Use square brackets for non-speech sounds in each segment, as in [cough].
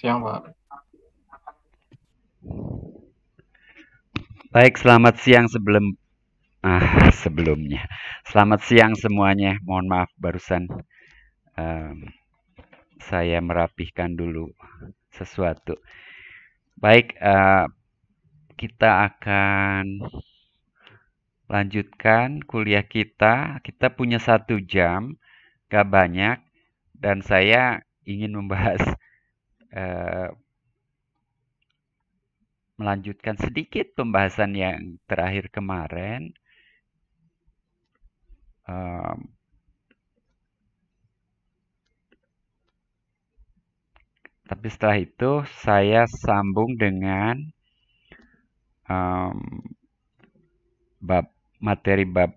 Siang, Pak. Baik, selamat siang sebelum ah [laughs] sebelumnya. Selamat siang semuanya. Mohon maaf barusan um, saya merapihkan dulu sesuatu. Baik, uh, kita akan lanjutkan kuliah kita. Kita punya satu jam, gak banyak, dan saya ingin membahas Eh, melanjutkan sedikit pembahasan yang terakhir kemarin. tapi setelah itu saya sambung dengan um, bab materi bab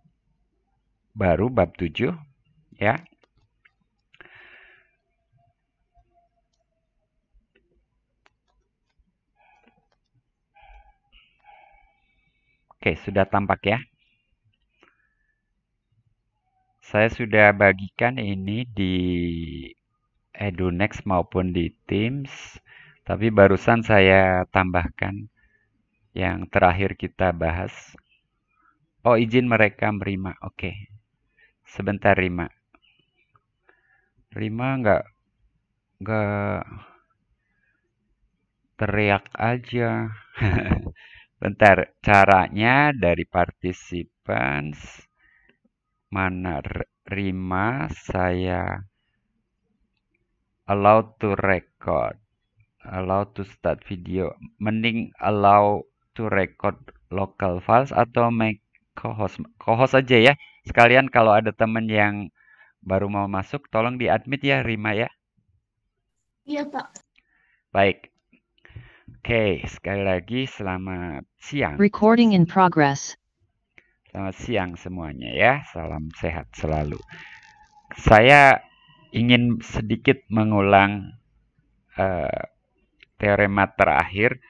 baru bab 7 ya Oke, sudah tampak ya. Saya sudah bagikan ini di Edunext maupun di Teams, tapi barusan saya tambahkan yang terakhir kita bahas. Oh, izin mereka merima. Oke. Sebentar, Rima. Rima nggak nggak teriak aja. [laughs] Bentar, caranya dari participants mana rima saya allow to record, allow to start video. Mending allow to record local files atau make co-host. Co-host aja ya. Sekalian kalau ada teman yang baru mau masuk, tolong diadmit ya Rima ya. Iya Pak. Baik, Oke, sekali lagi selamat siang. Recording in progress. Selamat siang semuanya ya. Salam sehat selalu. Saya ingin sedikit mengulang uh, teorema terakhir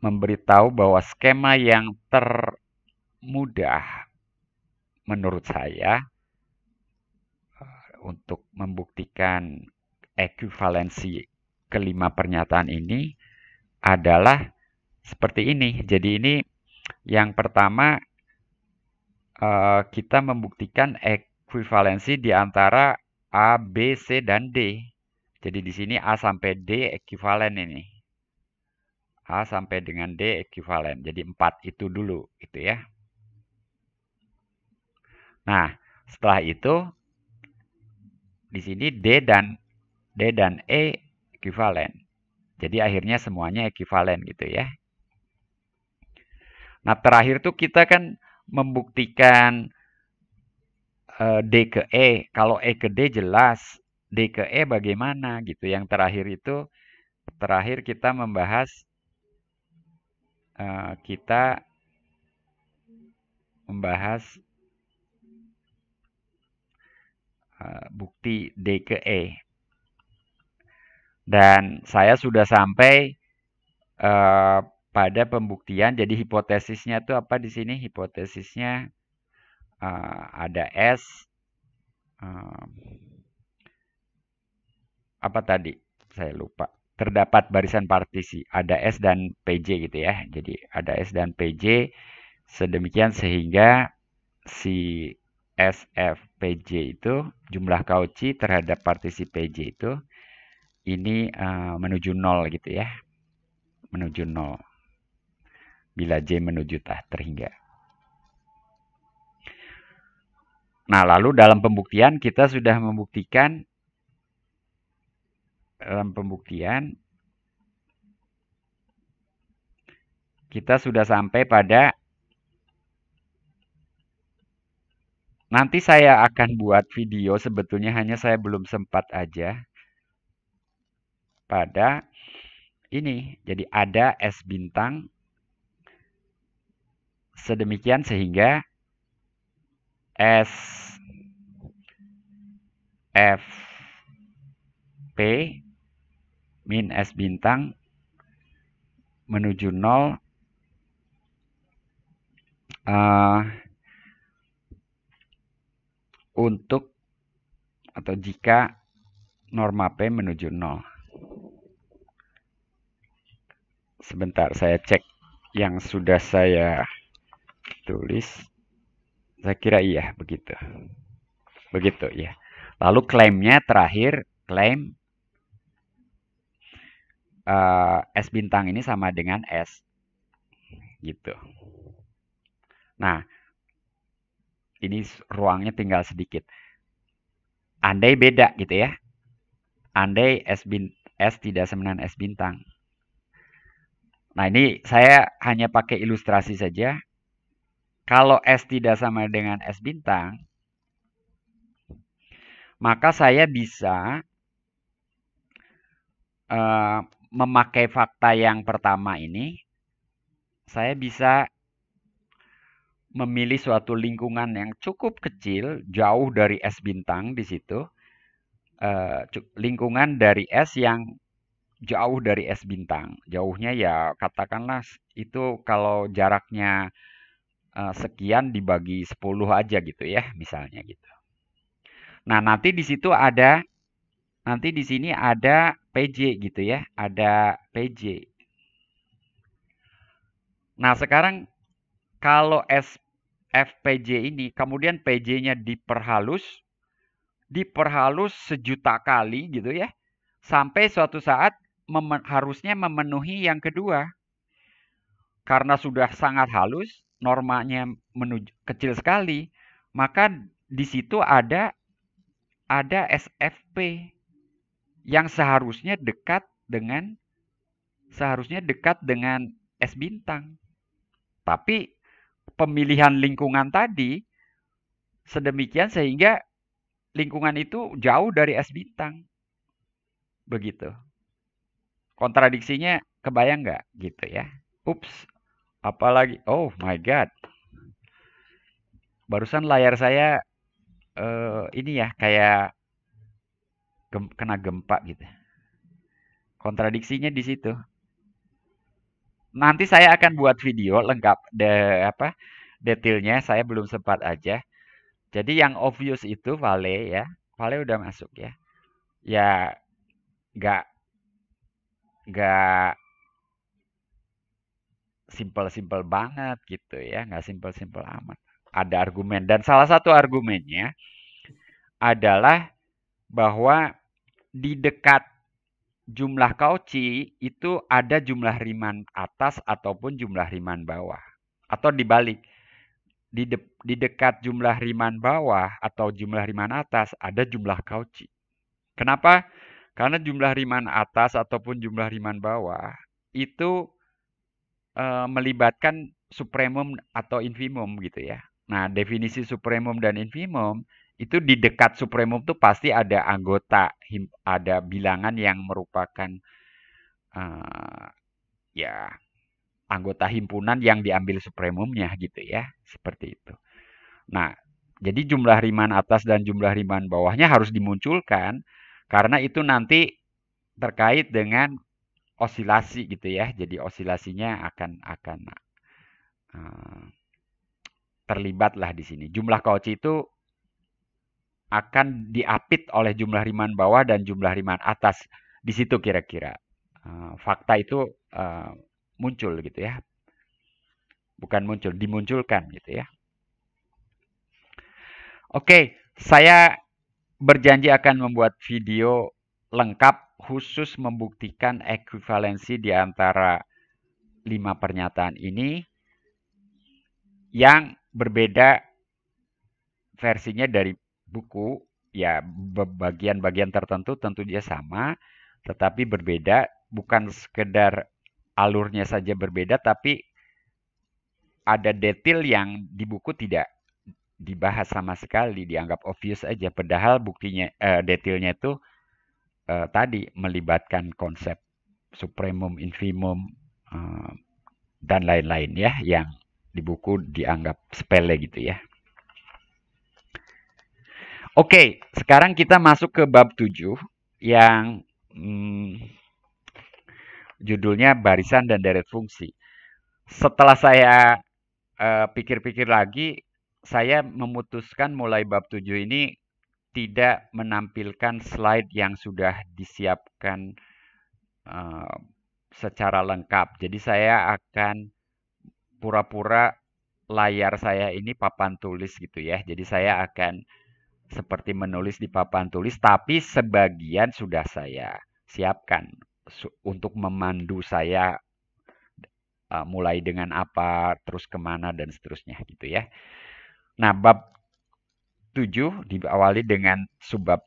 memberitahu bahwa skema yang termudah menurut saya eh, untuk membuktikan ekuivalensi kelima pernyataan ini adalah seperti ini. Jadi ini yang pertama eh, kita membuktikan ekuivalensi di antara A, B, C, dan D. Jadi di sini A sampai D ekuivalen ini. A sampai dengan D ekuivalen. Jadi 4 itu dulu gitu ya. Nah, setelah itu di sini D dan D dan E ekuivalen. Jadi akhirnya semuanya ekivalen gitu ya. Nah terakhir tuh kita kan membuktikan uh, D ke E. Kalau E ke D jelas, D ke E bagaimana gitu. Yang terakhir itu terakhir kita membahas uh, kita membahas uh, bukti D ke E. Dan saya sudah sampai uh, pada pembuktian. Jadi hipotesisnya itu apa di sini? Hipotesisnya uh, ada S. Uh, apa tadi? Saya lupa. Terdapat barisan partisi. Ada S dan PJ gitu ya. Jadi ada S dan PJ. Sedemikian sehingga si SFPJ itu jumlah Cauchy terhadap partisi PJ itu ini uh, menuju nol gitu ya. Menuju nol. Bila J menuju tak terhingga. Nah, lalu dalam pembuktian kita sudah membuktikan dalam pembuktian kita sudah sampai pada nanti saya akan buat video sebetulnya hanya saya belum sempat aja pada ini. Jadi ada S bintang sedemikian sehingga S F P min S bintang menuju nol uh, untuk atau jika norma P menuju nol sebentar saya cek yang sudah saya tulis saya kira iya begitu begitu ya lalu klaimnya terakhir klaim uh, eh, S bintang ini sama dengan S gitu nah ini ruangnya tinggal sedikit andai beda gitu ya andai S bintang S tidak sama dengan S bintang Nah ini saya hanya pakai ilustrasi saja. Kalau S tidak sama dengan S bintang, maka saya bisa uh, memakai fakta yang pertama ini. Saya bisa memilih suatu lingkungan yang cukup kecil, jauh dari S bintang di situ. Uh, lingkungan dari S yang jauh dari es bintang. Jauhnya ya katakanlah itu kalau jaraknya eh, sekian dibagi 10 aja gitu ya misalnya gitu. Nah, nanti di situ ada nanti di sini ada PJ gitu ya, ada PJ. Nah, sekarang kalau S FPJ ini kemudian PJ-nya diperhalus diperhalus sejuta kali gitu ya sampai suatu saat memen harusnya memenuhi yang kedua. Karena sudah sangat halus, normanya menuju kecil sekali, maka di situ ada ada SFP yang seharusnya dekat dengan seharusnya dekat dengan S bintang. Tapi pemilihan lingkungan tadi sedemikian sehingga lingkungan itu jauh dari S bintang. Begitu kontradiksinya kebayang nggak gitu ya ups apalagi oh my god barusan layar saya uh, ini ya kayak gem kena gempa gitu kontradiksinya di situ nanti saya akan buat video lengkap de apa detailnya saya belum sempat aja jadi yang obvious itu Vale ya Vale udah masuk ya ya nggak nggak simpel-simpel banget gitu ya, nggak simpel-simpel amat. Ada argumen dan salah satu argumennya adalah bahwa di dekat jumlah kauci itu ada jumlah riman atas ataupun jumlah riman bawah atau dibalik di de di dekat jumlah riman bawah atau jumlah riman atas ada jumlah kauci. Kenapa? Karena jumlah riman atas ataupun jumlah riman bawah itu e, melibatkan supremum atau infimum gitu ya. Nah, definisi supremum dan infimum itu di dekat supremum tuh pasti ada anggota, ada bilangan yang merupakan e, ya anggota himpunan yang diambil supremumnya gitu ya, seperti itu. Nah, jadi jumlah riman atas dan jumlah riman bawahnya harus dimunculkan karena itu nanti terkait dengan osilasi gitu ya. Jadi osilasinya akan akan uh, terlibatlah di sini. Jumlah kauci itu akan diapit oleh jumlah riman bawah dan jumlah riman atas di situ kira-kira uh, fakta itu uh, muncul gitu ya bukan muncul dimunculkan gitu ya oke saya berjanji akan membuat video lengkap khusus membuktikan ekuivalensi di antara lima pernyataan ini yang berbeda versinya dari buku ya bagian-bagian tertentu tentu dia sama tetapi berbeda bukan sekedar alurnya saja berbeda tapi ada detail yang di buku tidak dibahas sama sekali, dianggap obvious aja. Padahal buktinya uh, detailnya itu uh, tadi melibatkan konsep supremum, infimum uh, dan lain-lain ya yang di buku dianggap sepele gitu ya. Oke, sekarang kita masuk ke bab 7 yang hmm, judulnya barisan dan deret fungsi. Setelah saya pikir-pikir uh, pikir -pikir lagi, saya memutuskan mulai bab 7 ini tidak menampilkan slide yang sudah disiapkan uh, secara lengkap. Jadi saya akan pura-pura layar saya ini papan tulis gitu ya. Jadi saya akan seperti menulis di papan tulis tapi sebagian sudah saya siapkan untuk memandu saya uh, mulai dengan apa, terus kemana dan seterusnya gitu ya. Nah, bab 7 diawali dengan subbab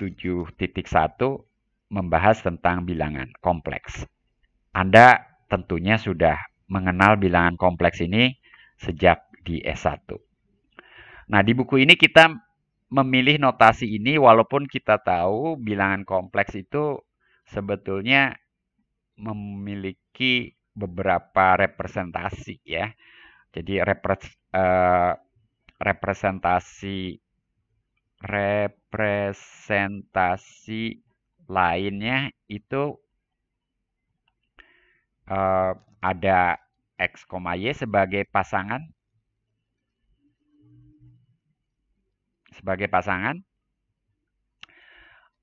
7.1 membahas tentang bilangan kompleks. Anda tentunya sudah mengenal bilangan kompleks ini sejak di S1. Nah, di buku ini kita memilih notasi ini walaupun kita tahu bilangan kompleks itu sebetulnya memiliki beberapa representasi ya. Jadi repre, eh, representasi representasi lainnya itu uh, ada x, y sebagai pasangan sebagai pasangan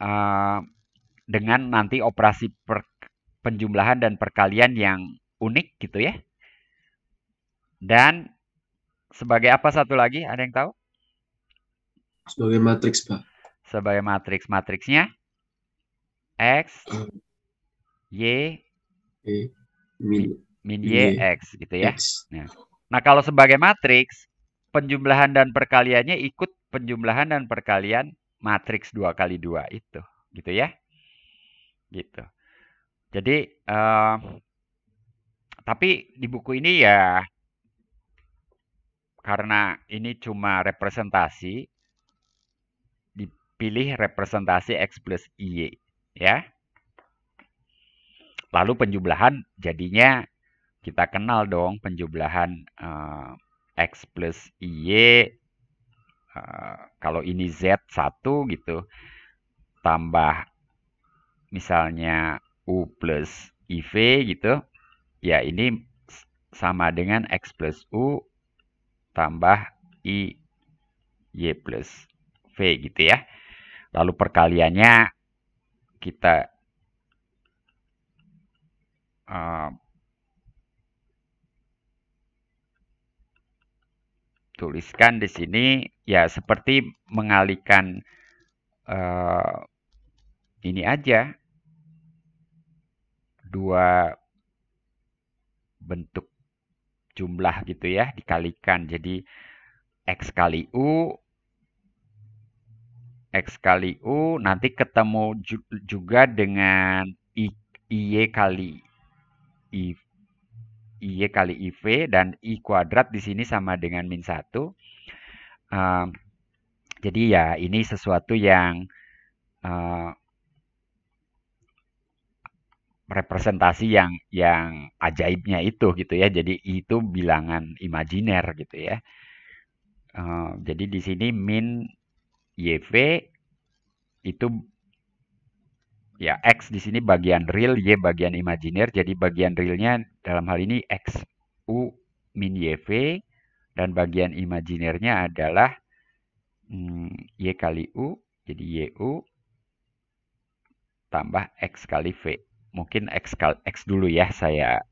uh, dengan nanti operasi per, penjumlahan dan perkalian yang unik gitu ya. Dan sebagai apa satu lagi? Ada yang tahu? Sebagai matriks, Pak. Sebagai matriks. Matriksnya X Y e, min, min Y X gitu ya. X. Ya. Nah. kalau sebagai matriks, penjumlahan dan perkaliannya ikut penjumlahan dan perkalian matriks dua kali dua itu, gitu ya. Gitu. Jadi uh, tapi di buku ini ya karena ini cuma representasi, dipilih representasi X plus Y. Ya. Lalu penjumlahan jadinya kita kenal dong penjumlahan uh, X plus Y. Uh, kalau ini Z1 gitu. Tambah misalnya U plus IV gitu. Ya ini sama dengan X plus U tambah I Y plus V gitu ya. Lalu perkaliannya kita uh, tuliskan di sini ya seperti mengalikan uh, eh, ini aja dua bentuk jumlah gitu ya dikalikan jadi x kali u x kali u nanti ketemu juga dengan i, y kali i y kali iv dan i kuadrat di sini sama dengan min satu Um, jadi ya ini sesuatu yang uh, representasi yang yang ajaibnya itu gitu ya. Jadi itu bilangan imajiner gitu ya. Uh, jadi di sini min YV itu ya X di sini bagian real, Y bagian imajiner. Jadi bagian realnya dalam hal ini X U min YV dan bagian imajinernya adalah mm, Y kali U jadi YU tambah X kali V mungkin X, X dulu ya saya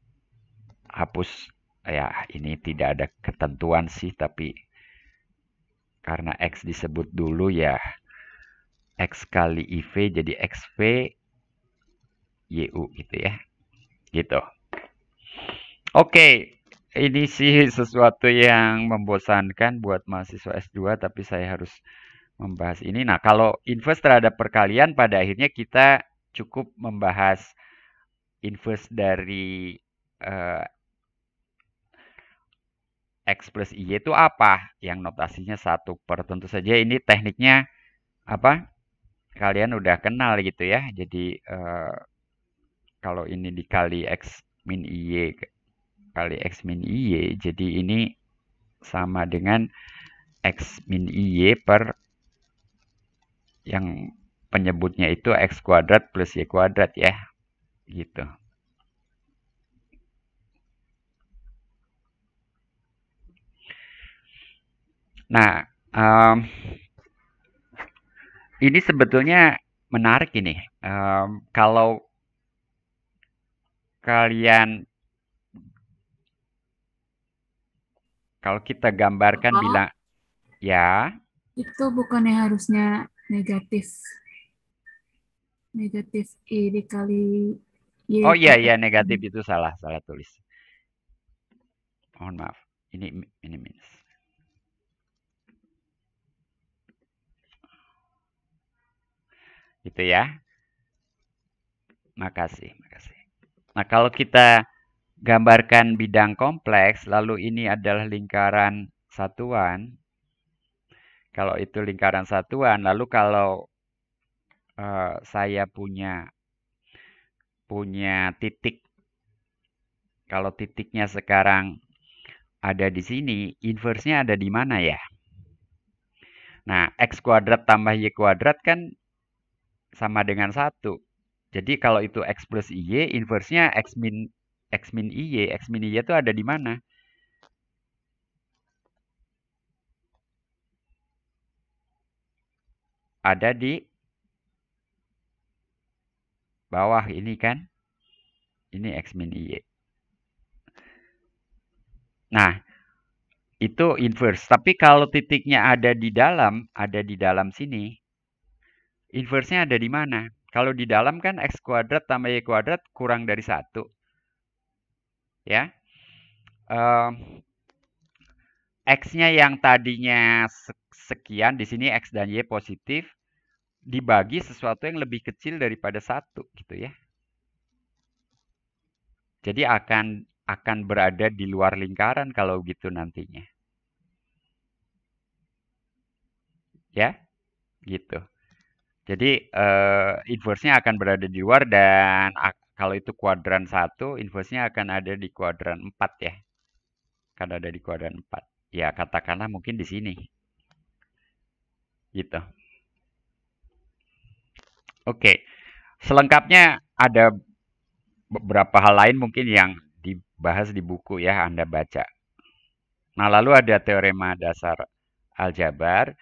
hapus ya ini tidak ada ketentuan sih tapi karena X disebut dulu ya X kali IV jadi XV YU gitu ya gitu oke ini sih sesuatu yang membosankan buat mahasiswa S2 tapi saya harus membahas ini nah kalau invest terhadap perkalian pada akhirnya kita cukup membahas inverse dari uh, X plus Y itu apa? Yang notasinya satu per tentu saja ini tekniknya apa? Kalian udah kenal gitu ya. Jadi uh, kalau ini dikali X min Y kali X min Y. Jadi ini sama dengan X min Y per yang penyebutnya itu X kuadrat plus Y kuadrat ya gitu nah um, ini sebetulnya menarik ini um, kalau kalian kalau kita gambarkan oh. bila ya itu bukannya harusnya negatif negatif i dikali Yeah. oh iya iya negatif itu salah salah tulis. Mohon maaf. Ini ini minus. Gitu ya. Makasih, makasih. Nah, kalau kita gambarkan bidang kompleks, lalu ini adalah lingkaran satuan. Kalau itu lingkaran satuan, lalu kalau uh, saya punya punya titik. Kalau titiknya sekarang ada di sini, inversnya ada di mana ya? Nah, x kuadrat tambah y kuadrat kan sama dengan 1. Jadi kalau itu x plus y, inversnya x min x min y, x min y itu ada di mana? Ada di bawah ini kan. Ini X min Y. Nah, itu inverse. Tapi kalau titiknya ada di dalam, ada di dalam sini, inverse-nya ada di mana? Kalau di dalam kan x kuadrat tambah y kuadrat kurang dari satu, ya. Um, x-nya yang tadinya sekian di sini x dan y positif, dibagi sesuatu yang lebih kecil daripada satu gitu ya. Jadi akan akan berada di luar lingkaran kalau gitu nantinya. Ya, gitu. Jadi uh, inverse-nya akan berada di luar dan kalau itu kuadran satu, inverse-nya akan ada di kuadran 4 ya. Kan ada di kuadran 4. Ya, katakanlah mungkin di sini. Gitu. Oke, selengkapnya ada beberapa hal lain mungkin yang dibahas di buku ya Anda baca. Nah lalu ada teorema dasar aljabar.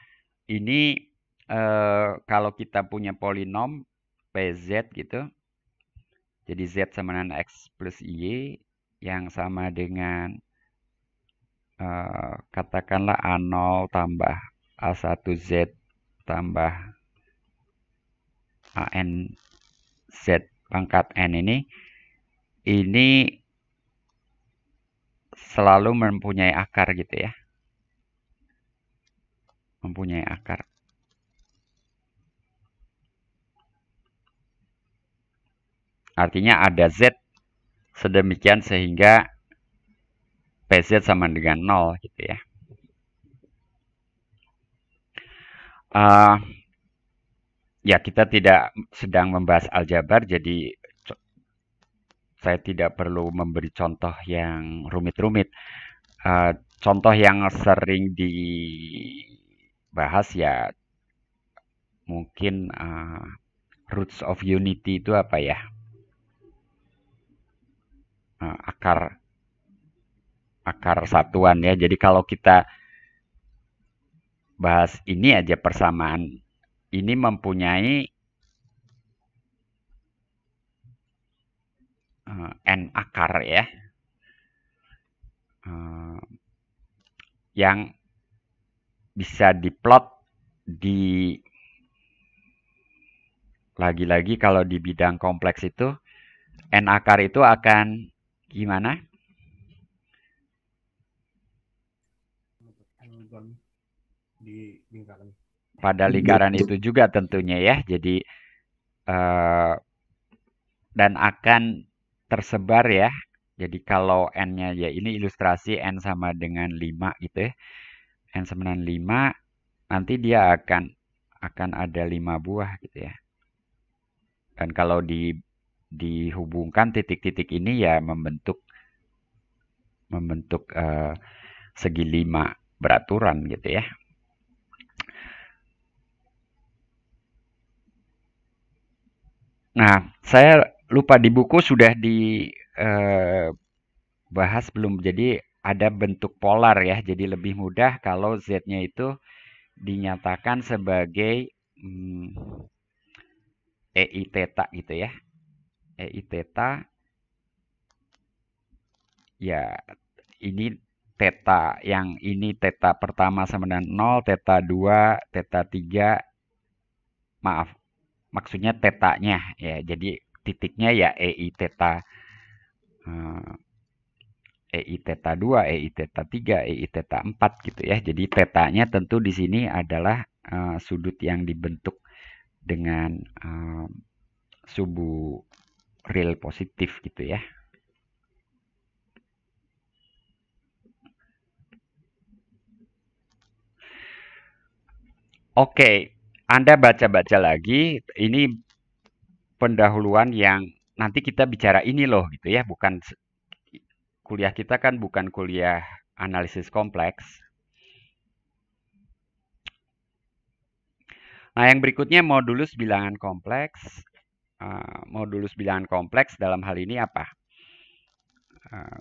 Ini eh, kalau kita punya polinom pz gitu, jadi z sama dengan x plus y yang sama dengan eh, katakanlah a0 tambah a1z tambah uh, n z pangkat n ini ini selalu mempunyai akar gitu ya mempunyai akar artinya ada z sedemikian sehingga pz sama dengan 0 gitu ya uh, ya kita tidak sedang membahas aljabar jadi saya tidak perlu memberi contoh yang rumit-rumit. Uh, contoh yang sering dibahas ya mungkin uh, roots of unity itu apa ya? Uh, akar akar satuan ya. Jadi kalau kita bahas ini aja persamaan ini mempunyai eh, n akar ya eh, yang bisa diplot di lagi-lagi kalau di bidang kompleks itu n akar itu akan gimana? Di lingkaran pada iya, lingkaran itu juga tentunya ya. Jadi uh, dan akan tersebar ya. Jadi kalau n-nya ya ini ilustrasi n sama dengan 5 gitu ya. n sama dengan 5 nanti dia akan akan ada 5 buah gitu ya. Dan kalau di dihubungkan titik-titik ini ya membentuk membentuk uh, segi 5 beraturan gitu ya. Nah, saya lupa di buku sudah dibahas eh, belum. Jadi ada bentuk polar ya. Jadi lebih mudah kalau z-nya itu dinyatakan sebagai hmm, EI teta gitu ya. EI teta. ya ini teta yang ini teta pertama sama dengan 0, theta 2, teta 3 maaf maksudnya tetanya ya jadi titiknya ya EI teta EI eh, e teta 2, EI teta 3, EI teta 4 gitu ya. Jadi tetanya tentu di sini adalah eh, sudut yang dibentuk dengan uh, subu real positif gitu ya. Oke, okay. Anda baca-baca lagi, ini pendahuluan yang nanti kita bicara ini loh gitu ya, bukan kuliah kita kan bukan kuliah analisis kompleks. Nah, yang berikutnya modulus bilangan kompleks. Eh, modulus bilangan kompleks dalam hal ini apa? Eh,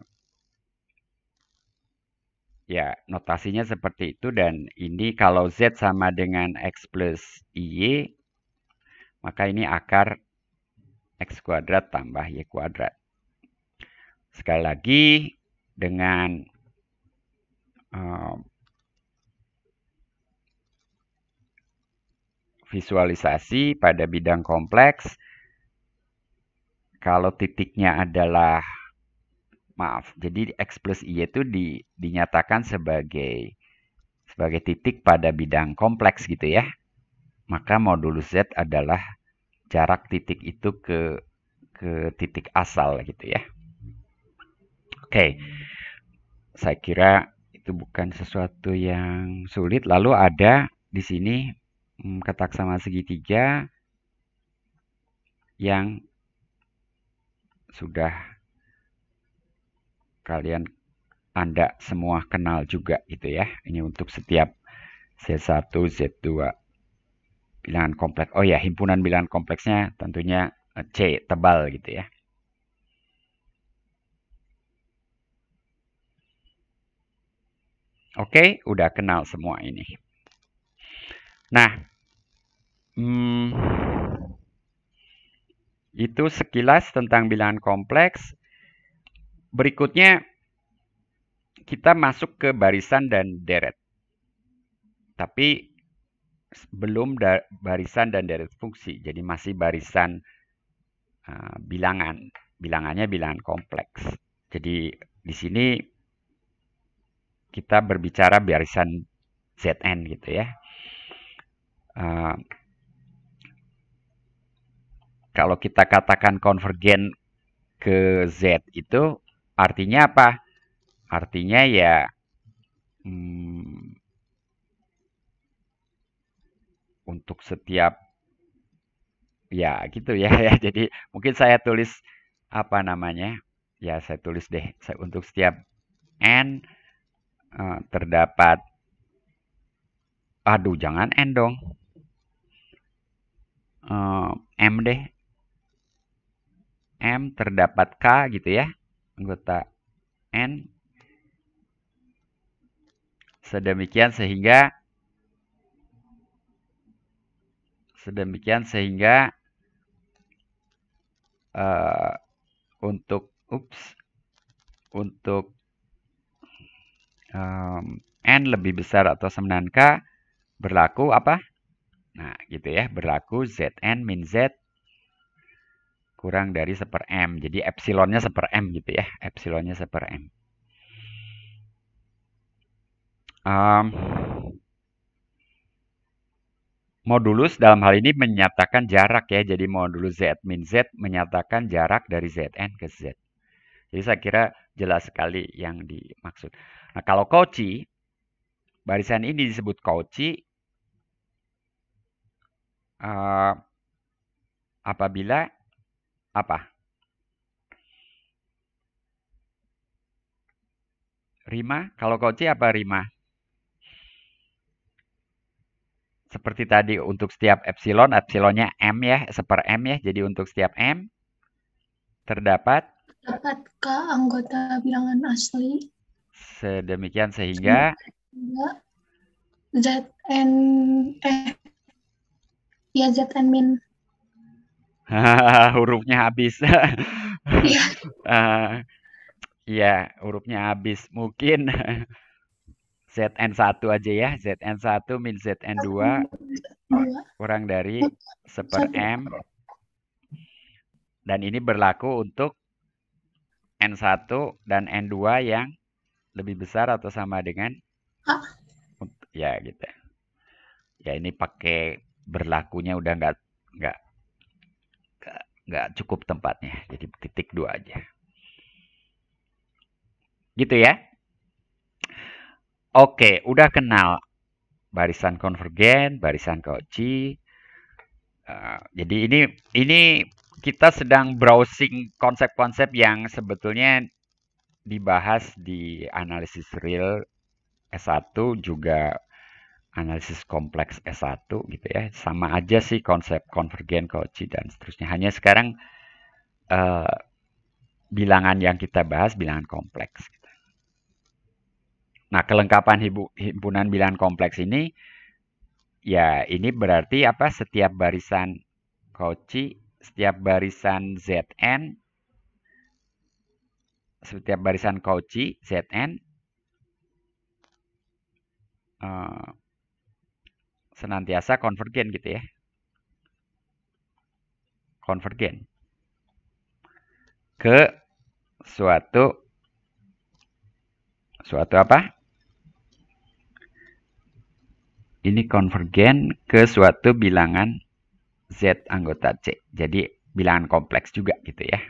Ya, notasinya seperti itu dan ini kalau Z sama dengan X plus Y, maka ini akar X kuadrat tambah Y kuadrat. Sekali lagi, dengan um, visualisasi pada bidang kompleks, kalau titiknya adalah maaf. Jadi X plus Y itu di, dinyatakan sebagai sebagai titik pada bidang kompleks gitu ya. Maka modulus Z adalah jarak titik itu ke ke titik asal gitu ya. Oke. Saya kira itu bukan sesuatu yang sulit. Lalu ada di sini hmm, sama segitiga yang sudah kalian Anda semua kenal juga gitu ya. Ini untuk setiap c 1 Z2 bilangan kompleks. Oh ya, himpunan bilangan kompleksnya tentunya eh, C, tebal gitu ya. Oke, udah kenal semua ini. Nah, hmm, itu sekilas tentang bilangan kompleks. Berikutnya kita masuk ke barisan dan deret. Tapi belum barisan dan deret fungsi. Jadi masih barisan uh, bilangan. Bilangannya bilangan kompleks. Jadi di sini kita berbicara barisan ZN gitu ya. Uh, kalau kita katakan konvergen ke Z itu Artinya apa? Artinya ya hmm, untuk setiap ya gitu ya [laughs] ya. Jadi mungkin saya tulis apa namanya? Ya saya tulis deh untuk setiap n eh, terdapat aduh jangan n dong. Eh, m deh M terdapat K gitu ya anggota N sedemikian sehingga sedemikian sehingga uh, untuk ups untuk um, n lebih besar atau sama k berlaku apa? Nah, gitu ya, berlaku zn min z kurang dari seper M. Jadi epsilonnya seper M gitu ya. Epsilonnya seper M. Um, modulus dalam hal ini menyatakan jarak ya. Jadi modulus Z min Z menyatakan jarak dari Zn ke Z. Jadi saya kira jelas sekali yang dimaksud. Nah kalau Cauchy, barisan ini disebut Cauchy. Uh, apabila apa? Rima, kalau kunci apa Rima? Seperti tadi untuk setiap epsilon, epsilonnya M ya, seper M ya. Jadi untuk setiap M terdapat terdapat ke anggota bilangan asli sedemikian sehingga ZN eh ya ZN min [laughs] hurufnya habis. Iya. uh, [laughs] ya, hurufnya habis. Mungkin [laughs] ZN1 aja ya. ZN1 min ZN2 kurang dari seper M. Dan ini berlaku untuk N1 dan N2 yang lebih besar atau sama dengan ya gitu. Ya ini pakai berlakunya udah nggak nggak nggak cukup tempatnya. Jadi titik dua aja. Gitu ya. Oke, udah kenal barisan konvergen, barisan Cauchy. Uh, eh, jadi ini ini kita sedang browsing konsep-konsep yang sebetulnya dibahas di analisis real S1 juga analisis kompleks S1 gitu ya. Sama aja sih konsep konvergen, Cauchy dan seterusnya. Hanya sekarang uh, bilangan yang kita bahas bilangan kompleks. Nah, kelengkapan himpunan bilangan kompleks ini ya ini berarti apa? Setiap barisan Cauchy, setiap barisan ZN setiap barisan Cauchy ZN uh, eh, senantiasa konvergen gitu ya. Konvergen ke suatu suatu apa? Ini konvergen ke suatu bilangan Z anggota C. Jadi bilangan kompleks juga gitu ya.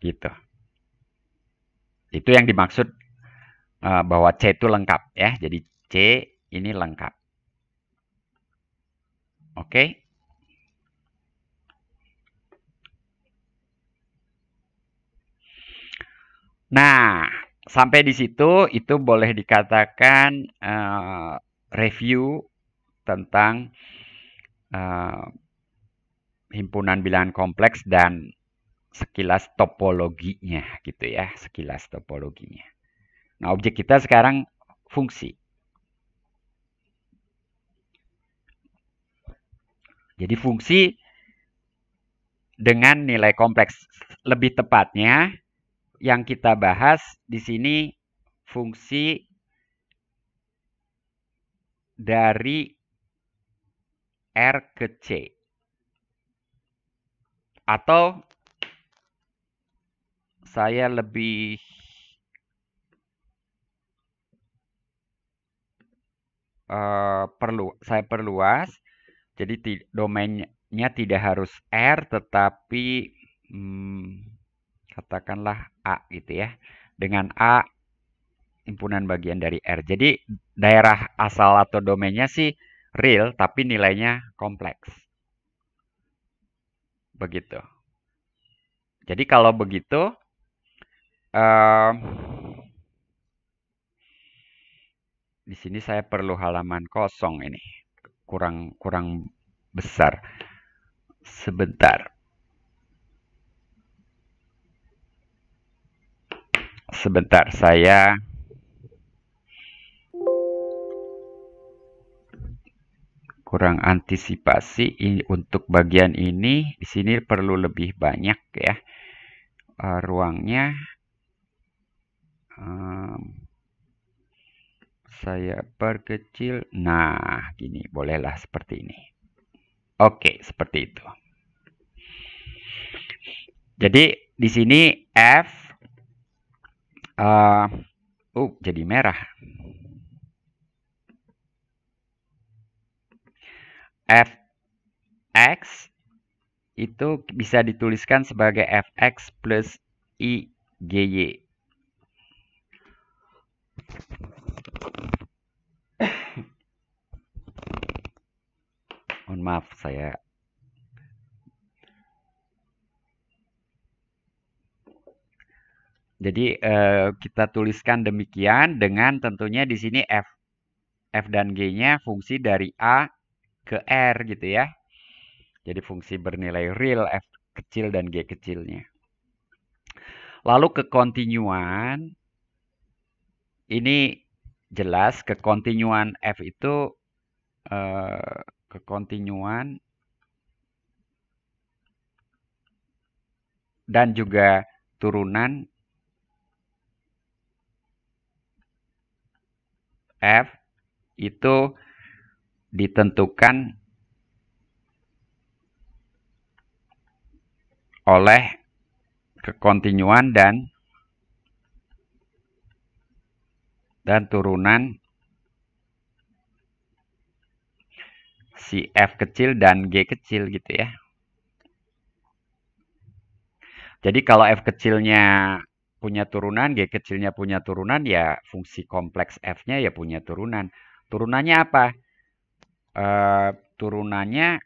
Gitu. Itu yang dimaksud Eh, bahwa C itu lengkap ya. Jadi C ini lengkap. Oke. Okay. Nah, sampai di situ itu boleh dikatakan uh, review tentang uh, himpunan bilangan kompleks dan sekilas topologinya gitu ya, sekilas topologinya. Nah, objek kita sekarang fungsi. Jadi fungsi dengan nilai kompleks lebih tepatnya yang kita bahas di sini fungsi dari R ke C atau saya lebih Eh, perlu saya perluas. Jadi domainnya tidak harus R tetapi hmm, katakanlah A gitu ya. Dengan A impunan bagian dari R. Jadi daerah asal atau domainnya sih real tapi nilainya kompleks. Begitu. Jadi kalau begitu uh, di sini saya perlu halaman kosong ini. Kurang kurang besar. Sebentar. Sebentar saya kurang antisipasi ini untuk bagian ini di sini perlu lebih banyak ya uh, ruangnya um, saya perkecil. Nah, gini, bolehlah seperti ini. Oke, seperti itu. Jadi di sini F uh, uh jadi merah. F X itu bisa dituliskan sebagai Fx plus i gy. Mohon maaf saya Jadi eh, kita tuliskan demikian dengan tentunya di sini f f dan g-nya fungsi dari a ke r gitu ya. Jadi fungsi bernilai real f kecil dan g kecilnya. Lalu ke kekontinuan ini jelas ke kekontinuan f itu eh, kekontinuan dan juga turunan F itu ditentukan oleh kekontinuan dan dan turunan si F kecil dan G kecil gitu ya. Jadi kalau F kecilnya punya turunan, G kecilnya punya turunan, ya fungsi kompleks F-nya ya punya turunan. Turunannya apa? E, turunannya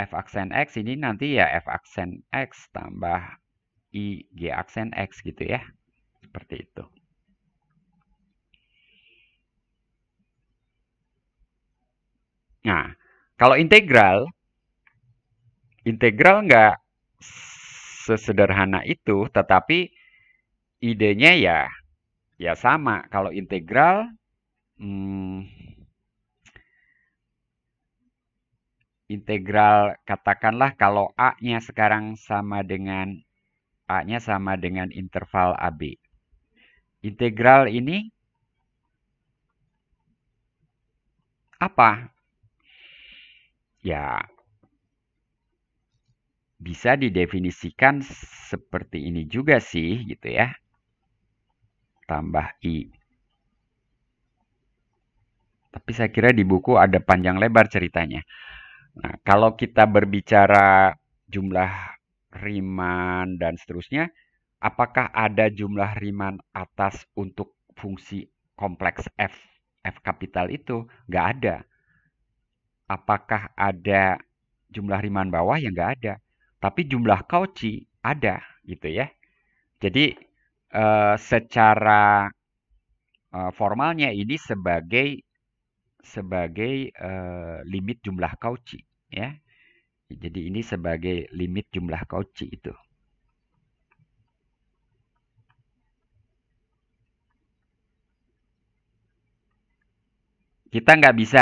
F aksen X ini nanti ya F aksen X tambah I G aksen X gitu ya. Seperti itu. Nah, kalau integral, integral nggak sesederhana itu, tetapi idenya ya ya sama. Kalau integral, hmm, integral katakanlah kalau a-nya sekarang sama dengan a-nya sama dengan interval ab. Integral ini apa? ya bisa didefinisikan seperti ini juga sih gitu ya. Tambah I. Tapi saya kira di buku ada panjang lebar ceritanya. Nah, kalau kita berbicara jumlah riman dan seterusnya, apakah ada jumlah riman atas untuk fungsi kompleks F F kapital itu? Nggak ada apakah ada jumlah riman bawah yang nggak ada, tapi jumlah kauci ada gitu ya. Jadi eh, secara eh, formalnya ini sebagai sebagai eh, limit jumlah kauci ya. Jadi ini sebagai limit jumlah kauci itu. Kita nggak bisa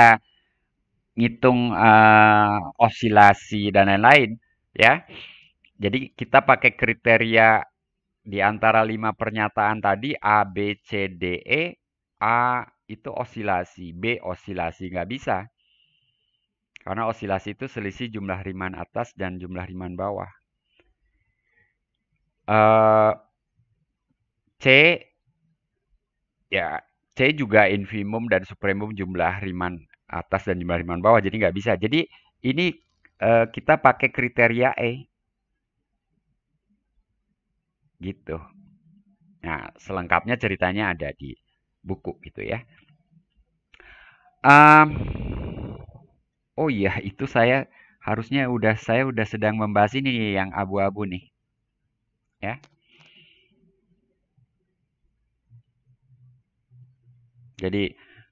ngitung uh, eh, osilasi dan lain-lain ya. Jadi kita pakai kriteria di antara lima pernyataan tadi A, B, C, D, E. A itu osilasi, B osilasi nggak bisa. Karena osilasi itu selisih jumlah riman atas dan jumlah riman bawah. Uh, C ya C juga infimum dan supremum jumlah riman atas dan jumlah rimban bawah jadi nggak bisa jadi ini uh, kita pakai kriteria E gitu nah selengkapnya ceritanya ada di buku gitu ya um, oh iya itu saya harusnya udah saya udah sedang membahas ini yang abu-abu nih ya jadi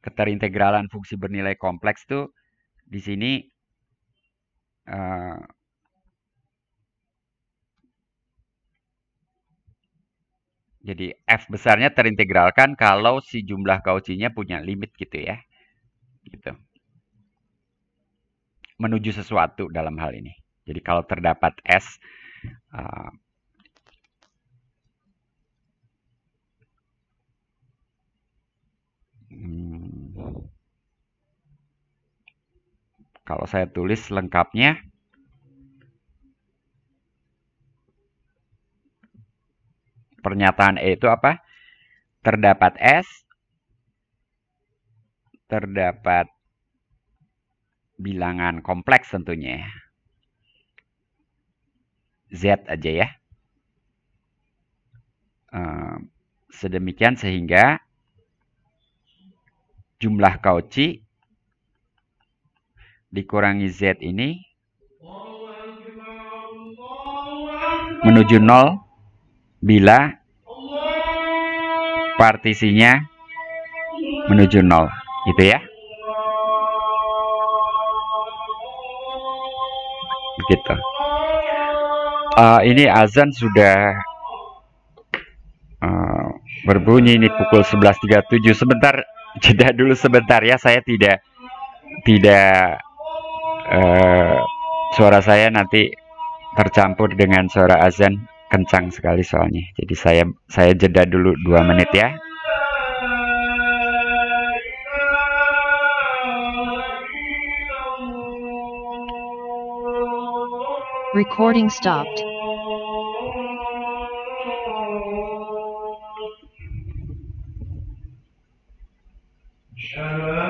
keterintegralan fungsi bernilai kompleks tuh di sini eh, Jadi F besarnya terintegralkan kalau si jumlah cauchy punya limit gitu ya. Gitu. Menuju sesuatu dalam hal ini. Jadi kalau terdapat S, eh, Hmm. Kalau saya tulis lengkapnya, pernyataan E itu apa? Terdapat S, terdapat bilangan kompleks tentunya. Z aja ya. Eh, sedemikian sehingga jumlah Cauchy dikurangi Z ini menuju nol bila partisinya menuju nol gitu ya begitu uh, ini azan sudah uh, berbunyi ini pukul 11.37 sebentar jeda dulu sebentar ya saya tidak tidak uh, suara saya nanti tercampur dengan suara azan kencang sekali soalnya jadi saya saya jeda dulu dua menit ya Recording stopped. Shara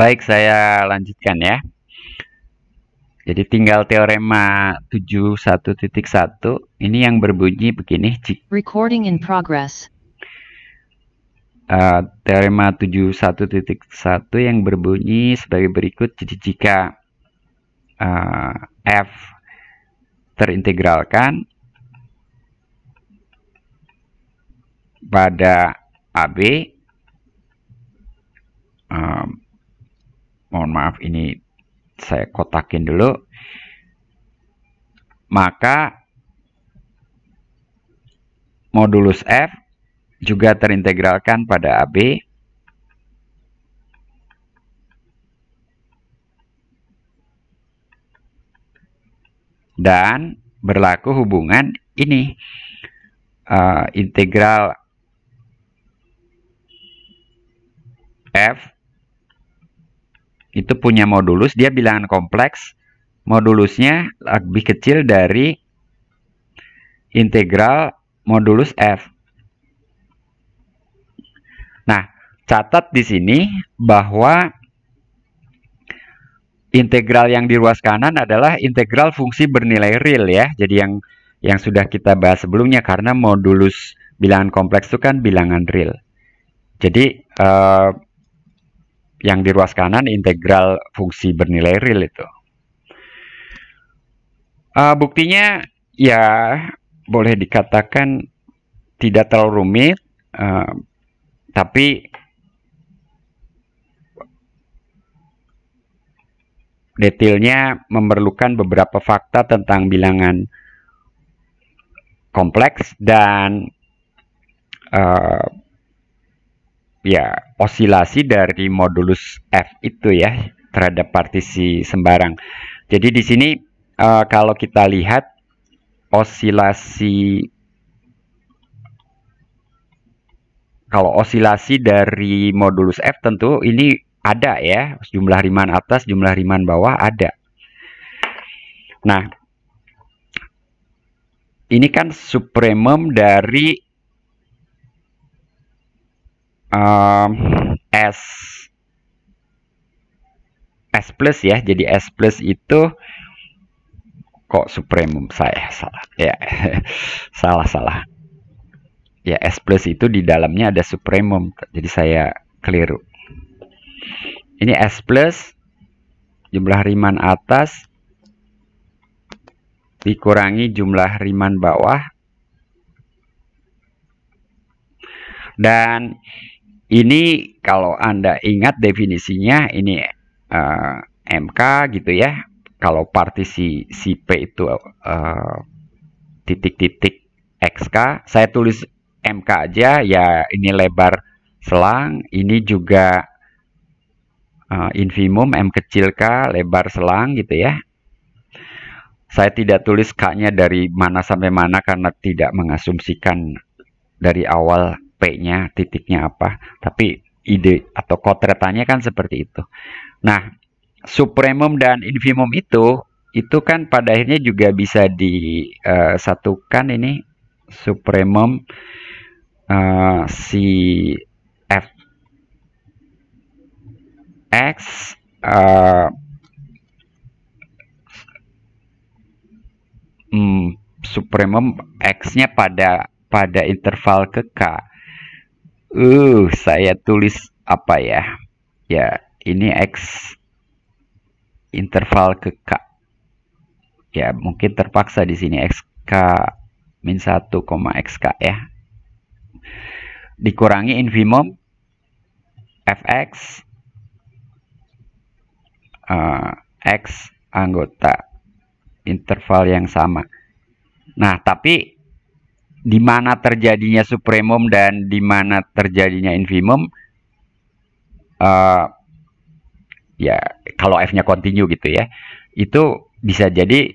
Baik, saya lanjutkan ya. Jadi tinggal teorema 71.1 ini yang berbunyi begini. Recording in progress. Uh, teorema 71.1 yang berbunyi sebagai berikut. Jadi jika uh, f terintegralkan pada AB um, ah, mohon maaf ini saya kotakin dulu maka modulus F juga terintegralkan pada AB dan berlaku hubungan ini uh, integral f itu punya modulus, dia bilangan kompleks, modulusnya lebih kecil dari integral modulus f. Nah, catat di sini bahwa integral yang di ruas kanan adalah integral fungsi bernilai real ya. Jadi yang yang sudah kita bahas sebelumnya karena modulus bilangan kompleks itu kan bilangan real. Jadi uh, yang di ruas kanan integral fungsi bernilai real itu. Uh, buktinya ya boleh dikatakan tidak terlalu rumit, uh, tapi detailnya memerlukan beberapa fakta tentang bilangan kompleks dan uh, ya osilasi dari modulus f itu ya terhadap partisi sembarang. Jadi di sini uh, kalau kita lihat osilasi kalau osilasi dari modulus f tentu ini ada ya jumlah riman atas jumlah riman bawah ada. Nah ini kan supremum dari um, S S plus ya jadi S plus itu kok supremum saya salah ya [laughs] salah salah ya S plus itu di dalamnya ada supremum jadi saya keliru ini S plus jumlah riman atas dikurangi jumlah riman bawah dan ini kalau Anda ingat definisinya ini uh, eh, MK gitu ya. Kalau partisi CP itu eh, titik-titik uh, XK, saya tulis MK aja ya ini lebar selang, ini juga uh, infimum M kecil K lebar selang gitu ya. Saya tidak tulis K-nya dari mana sampai mana karena tidak mengasumsikan dari awal P-nya, titiknya apa. Tapi ide atau kotretannya kan seperti itu. Nah, supremum dan infimum itu itu kan pada akhirnya juga bisa disatukan eh, ini supremum uh, si f x uh, mm, supremum x-nya pada pada interval ke k uh saya tulis apa ya ya ini X interval ke K ya mungkin terpaksa di sini x XK min x k ya dikurangi infimum fx uh, x anggota interval yang sama nah tapi di mana terjadinya supremum dan di mana terjadinya infimum uh, ya kalau f-nya continue gitu ya itu bisa jadi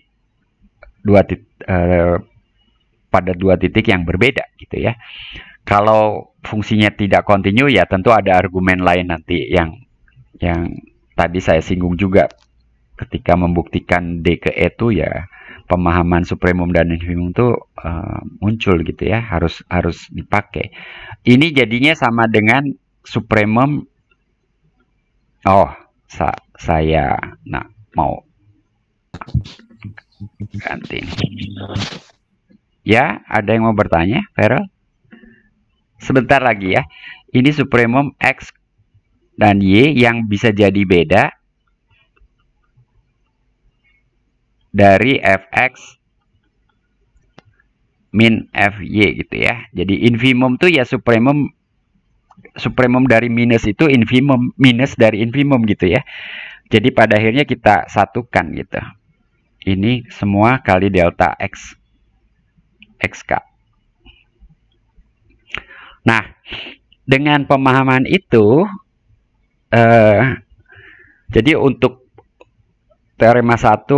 dua titik, uh, eh, pada dua titik yang berbeda gitu ya kalau fungsinya tidak continue ya tentu ada argumen lain nanti yang yang tadi saya singgung juga ketika membuktikan D ke E itu ya pemahaman supremum dan infimum itu uh, eh, muncul gitu ya harus harus dipakai ini jadinya sama dengan supremum oh sa saya nah mau ganti ya ada yang mau bertanya Feral sebentar lagi ya ini supremum X dan Y yang bisa jadi beda dari fx min fy gitu ya. Jadi infimum tuh ya supremum supremum dari minus itu infimum minus dari infimum gitu ya. Jadi pada akhirnya kita satukan gitu. Ini semua kali delta x xk. Nah, dengan pemahaman itu eh jadi untuk teorema 1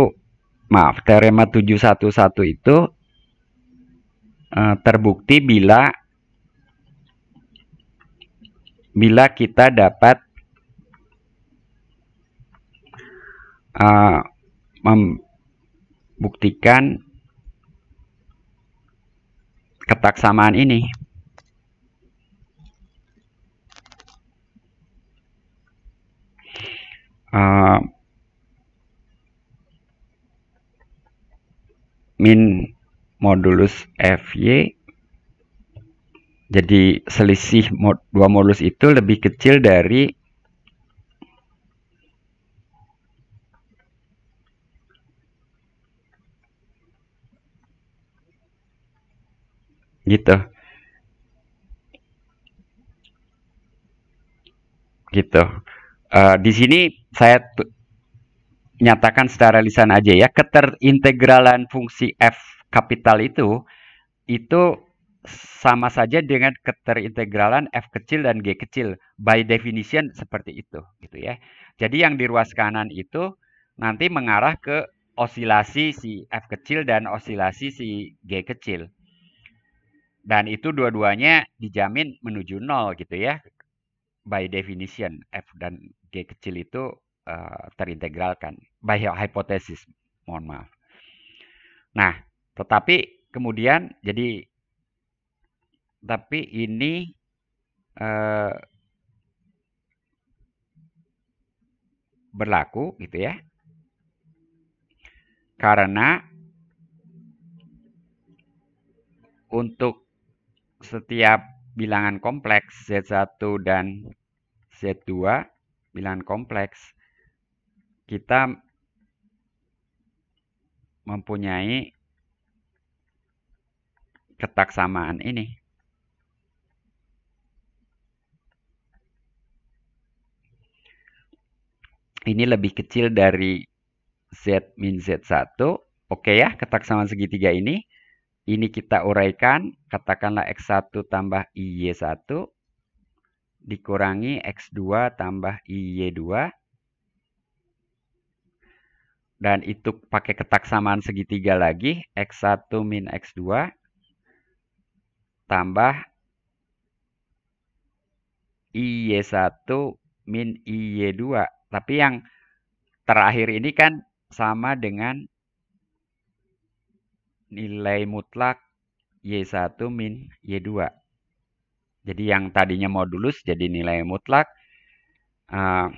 maaf teorema 711 itu eh, terbukti bila bila kita dapat uh, membuktikan ketaksamaan ini. Uh, min modulus FY jadi selisih mod, dua modulus itu lebih kecil dari gitu gitu uh, di sini saya nyatakan secara lisan aja ya, keterintegralan fungsi F kapital itu itu sama saja dengan keterintegralan F kecil dan G kecil. By definition seperti itu gitu ya. Jadi yang di ruas kanan itu nanti mengarah ke osilasi si F kecil dan osilasi si G kecil. Dan itu dua-duanya dijamin menuju nol gitu ya. By definition F dan G kecil itu eh, terintegralkan by ya, hypothesis, mohon maaf. Nah, tetapi kemudian jadi tapi ini eh, berlaku gitu ya. Karena untuk setiap bilangan kompleks Z1 dan Z2 bilangan kompleks kita mempunyai ketaksamaan ini. Ini lebih kecil dari Z min Z1. Oke ya, ketaksamaan segitiga ini. Ini kita uraikan, katakanlah X1 tambah Y1 dikurangi X2 tambah Y2 dan itu pakai ketaksamaan segitiga lagi X1 min X2 tambah IY1 min IY2 tapi yang terakhir ini kan sama dengan nilai mutlak Y1 min Y2 jadi yang tadinya modulus jadi nilai mutlak uh,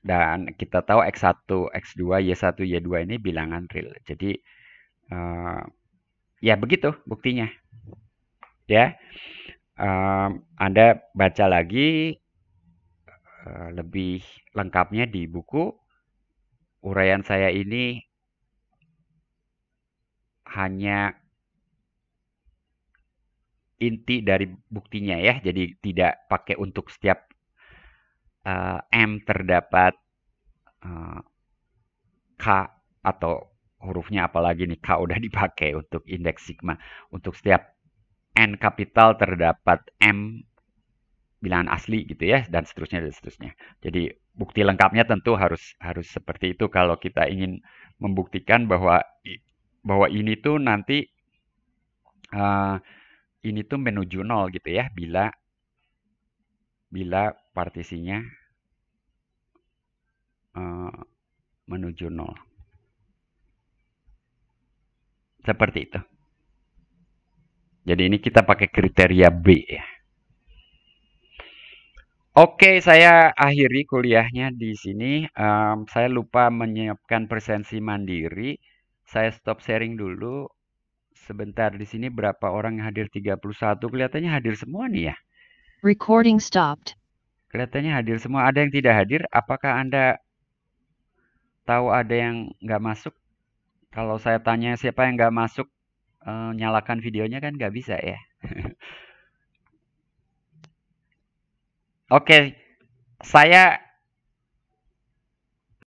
dan kita tahu X1, X2, Y1, Y2 ini bilangan real. Jadi uh, ya begitu buktinya. Ya. Um, Anda baca lagi uh, lebih lengkapnya di buku uraian saya ini hanya inti dari buktinya ya. Jadi tidak pakai untuk setiap uh, M terdapat uh, K atau hurufnya apalagi nih K udah [laughs] dipakai untuk indeks sigma. Untuk setiap N kapital terdapat M bilangan asli gitu ya dan seterusnya dan seterusnya. Jadi bukti lengkapnya tentu harus harus seperti itu kalau kita ingin membuktikan bahwa bahwa ini tuh nanti uh, ini tuh menuju nol gitu ya bila bila partisinya eh, menuju nol. Seperti itu. Jadi ini kita pakai kriteria B ya. Oke, saya akhiri kuliahnya di sini. Um, saya lupa menyiapkan presensi mandiri. Saya stop sharing dulu. Sebentar di sini berapa orang yang hadir 31? Kelihatannya hadir semua nih ya. Recording stopped. Kelihatannya hadir semua. Ada yang tidak hadir? Apakah Anda tahu ada yang nggak masuk? Kalau saya tanya siapa yang nggak masuk, e, nyalakan videonya kan nggak bisa ya. [laughs] Oke, okay. saya